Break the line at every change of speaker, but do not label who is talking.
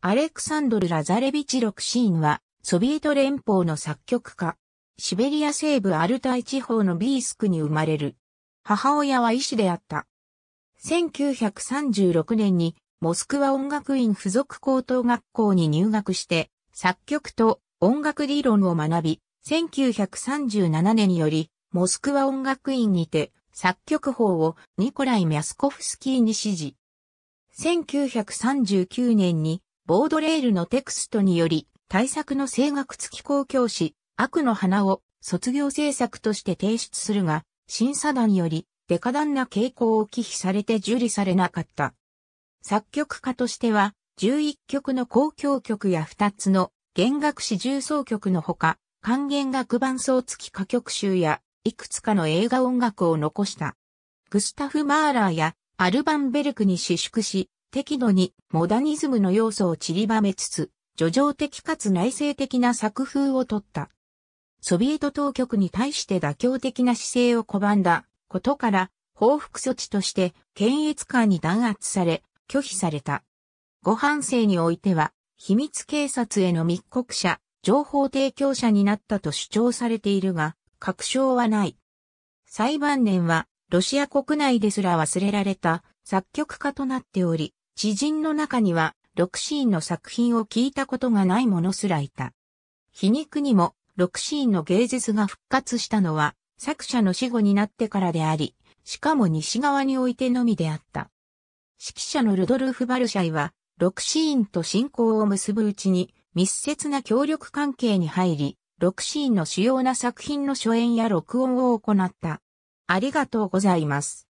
アレクサンドル・ラザレビチ・ロクシーンは、ソビエト連邦の作
曲家。シベリア西部アルタイ地方のビースクに生まれる。母親は医師であった。1936年に、モスクワ音楽院附属高等学校に入学して、作曲と音楽理論を学び、1937年により、モスクワ音楽院にて、作曲法をニコライ・ミャスコフスキーに指示。1939年にボードレールのテクストにより、対策の声楽付き公共誌、悪の花を卒業制作として提出するが、審査団より、デカダンな傾向を忌避されて受理されなかった。作曲家としては、11曲の公共曲や2つの弦楽詩重奏曲のほか、管弦楽伴奏付き歌曲集や、いくつかの映画音楽を残した。グスタフ・マーラーやアルバンベルクに私縮し、適度にモダニズムの要素を散りばめつつ、叙情的かつ内政的な作風をとった。ソビエト当局に対して妥協的な姿勢を拒んだことから、報復措置として検閲官に弾圧され、拒否された。ご反省においては、秘密警察への密告者、情報提供者になったと主張されているが、確証はない。裁判年は、ロシア国内ですら忘れられた作曲家となっており、知人の中には、ロクシーンの作品を聞いたことがないものすらいた。皮肉にも、ロクシーンの芸術が復活したのは、作者の死後になってからであり、しかも西側においてのみであった。指揮者のルドルフ・バルシャイは、ロクシーンと信仰を結ぶうちに、密接な協力関係に入り、ロク
シーンの主要な作品の初演や録音を行った。ありがとうございます。